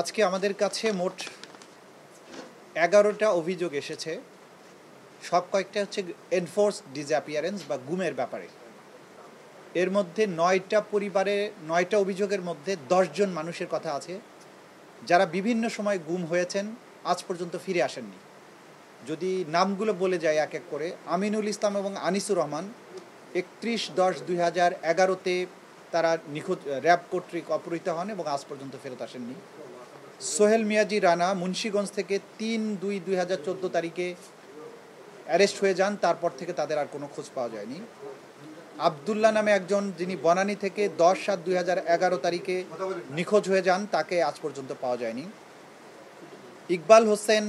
আজকে আমাদের কাছে মোট এগারোটা অভিযোগ এসেছে সব কয়েকটা হচ্ছে এনফোর্স ডিজ্যাপিয়ারেন্স বা গুমের ব্যাপারে এর মধ্যে নয়টা পরিবারে নয়টা অভিযোগের মধ্যে দশজন মানুষের কথা আছে যারা বিভিন্ন সময় গুম হয়েছেন আজ পর্যন্ত ফিরে আসেননি যদি নামগুলো বলে যায় এক এক করে আমিনুল ইসলাম এবং আনিসুর রহমান একত্রিশ দশ দুই হাজার এগারোতে তারা নিখোঁজ র্যাব কর্তৃক অপহৃত হন এবং আজ পর্যন্ত ফেরত আসেননি সোহেল মিয়াজি রানা মুন্সীগঞ্জ থেকে তিন দুই দুই হাজার চোদ্দো তারিখে অ্যারেস্ট হয়ে যান তারপর থেকে তাদের আর কোনো খোঁজ পাওয়া যায়নি আবদুল্লাহ নামে একজন যিনি বনানী থেকে দশ সাত দুই হাজার এগারো তারিখে নিখোঁজ হয়ে যান তাকে আজ পর্যন্ত পাওয়া যায়নি ইকবাল হোসেন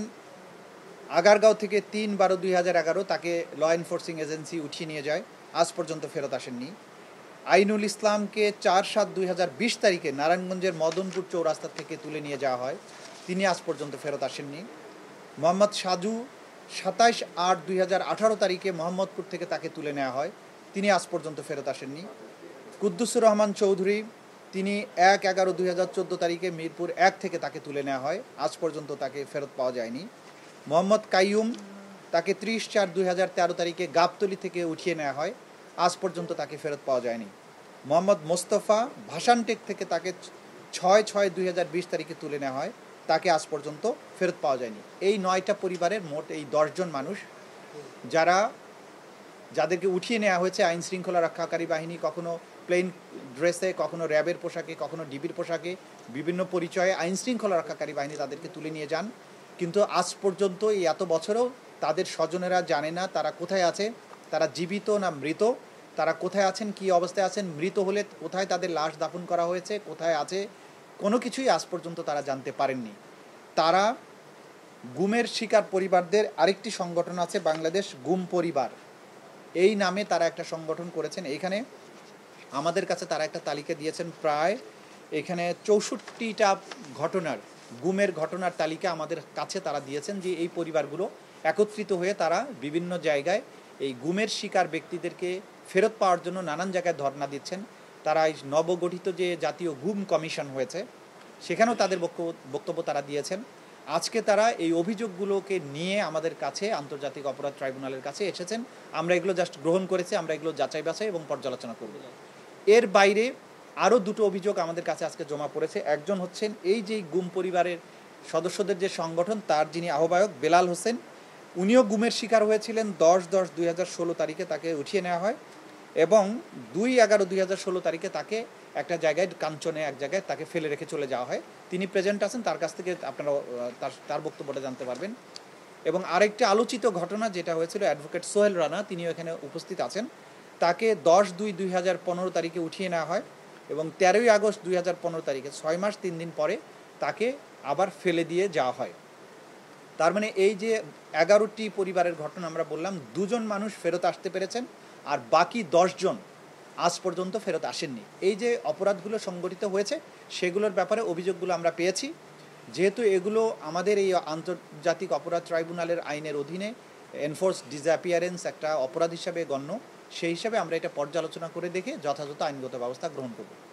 আগারগাঁও থেকে তিন বারো দুই হাজার এগারো তাকে ল এনফোর্সিং এজেন্সি উঠিয়ে নিয়ে যায় আজ পর্যন্ত ফেরত আসেননি আইনুল ইসলামকে চার সাত দুই তারিখে নারায়ণগঞ্জের মদনপুর চৌরাস্তা থেকে তুলে নিয়ে যাওয়া হয় তিনি আজ পর্যন্ত ফেরত আসেননি মোহাম্মদ সাজু সাতাইশ আট দুই হাজার আঠারো তারিখে মোহাম্মদপুর থেকে তাকে তুলে নেওয়া হয় তিনি আজ পর্যন্ত ফেরত আসেননি কুদ্দুসুর রহমান চৌধুরী তিনি এক এগারো দুই হাজার চোদ্দো তারিখে মিরপুর এক থেকে তাকে তুলে নেওয়া হয় আজ পর্যন্ত তাকে ফেরত পাওয়া যায়নি মোহাম্মদ কাইয়ুম তাকে ত্রিশ চার দুই তারিখে গাবতলি থেকে উঠিয়ে নেওয়া হয় আজ পর্যন্ত তাকে ফেরত পাওয়া যায়নি মোহাম্মদ মোস্তফা ভাষানটেক থেকে তাকে ছয় ছয় দুই হাজার বিশ তারিখে তুলে নেওয়া হয় তাকে আজ পর্যন্ত ফেরত পাওয়া যায়নি এই নয়টা পরিবারের মোট এই দশজন মানুষ যারা যাদেরকে উঠিয়ে নেওয়া হয়েছে আইন শৃঙ্খলা রক্ষাকারী বাহিনী কখনো প্লেন ড্রেসে কখনো র্যাবের পোশাকে কখনো ডিবির পোশাকে বিভিন্ন পরিচয়ে আইন শৃঙ্খলা রক্ষাকারী বাহিনী তাদেরকে তুলে নিয়ে যান কিন্তু আজ পর্যন্ত এই এত বছরও তাদের স্বজনেরা জানে না তারা কোথায় আছে তারা জীবিত না মৃত তারা কোথায় আছেন কি অবস্থায় আছেন মৃত হলে কোথায় তাদের লাশ দাফন করা হয়েছে কোথায় আছে কোনো কিছুই আজ পর্যন্ত তারা জানতে পারেননি তারা গুমের শিকার পরিবারদের আরেকটি সংগঠন আছে বাংলাদেশ গুম পরিবার এই নামে তারা একটা সংগঠন করেছেন এখানে আমাদের কাছে তারা একটা তালিকা দিয়েছেন প্রায় এখানে চৌষট্টিটা ঘটনার গুমের ঘটনার তালিকা আমাদের কাছে তারা দিয়েছেন যে এই পরিবারগুলো একত্রিত হয়ে তারা বিভিন্ন জায়গায় এই গুমের শিকার ব্যক্তিদেরকে ফেরত পাওয়ার জন্য নানান জায়গায় ধর্ণা দিচ্ছেন তারা এই নবগঠিত যে জাতীয় গুম কমিশন হয়েছে সেখানেও তাদের বক্তব্য তারা দিয়েছেন আজকে তারা এই অভিযোগগুলোকে নিয়ে আমাদের কাছে আন্তর্জাতিক অপরাধ ট্রাইব্যুনালের কাছে এসেছেন আমরা এগুলো জাস্ট গ্রহণ করেছি আমরা এগুলো যাচাই বাছাই এবং পর্যালোচনা করব এর বাইরে আরও দুটো অভিযোগ আমাদের কাছে আজকে জমা পড়েছে একজন হচ্ছেন এই যে গুম পরিবারের সদস্যদের যে সংগঠন তার যিনি আহ্বায়ক বেলাল হোসেন উনিও গুমের শিকার হয়েছিলেন দশ দশ দুই হাজার ষোলো তারিখে তাকে উঠিয়ে নেওয়া হয় এবং দুই এগারো দুই হাজার ষোলো তারিখে তাকে একটা জায়গায় কাঞ্চনে এক জায়গায় তাকে ফেলে রেখে চলে যাওয়া হয় তিনি প্রেজেন্ট আছেন তার কাছ থেকে আপনারা তার তার বক্তব্যটা জানতে পারবেন এবং আরেকটি আলোচিত ঘটনা যেটা হয়েছিল অ্যাডভোকেট সোহেল রানা তিনিও এখানে উপস্থিত আছেন তাকে দশ দুই দুই হাজার পনেরো তারিখে উঠিয়ে নেওয়া হয় এবং তেরোই আগস্ট দুই হাজার পনেরো তারিখে ছয় মাস তিন দিন পরে তাকে আবার ফেলে দিয়ে যাওয়া হয় তার মানে এই যে এগারোটি পরিবারের ঘটনা আমরা বললাম দুজন মানুষ ফেরত আসতে পেরেছেন আর বাকি দশজন আজ পর্যন্ত ফেরত আসেননি এই যে অপরাধগুলো সংগঠিত হয়েছে সেগুলোর ব্যাপারে অভিযোগগুলো আমরা পেয়েছি যেহেতু এগুলো আমাদের এই আন্তর্জাতিক অপরাধ ট্রাইব্যুনালের আইনের অধীনে এনফোর্স ডিজাপিয়ারেন্স একটা অপরাধ হিসাবে গণ্য সেই হিসাবে আমরা এটা পর্যালোচনা করে দেখে যথাযথ আইনগত ব্যবস্থা গ্রহণ করব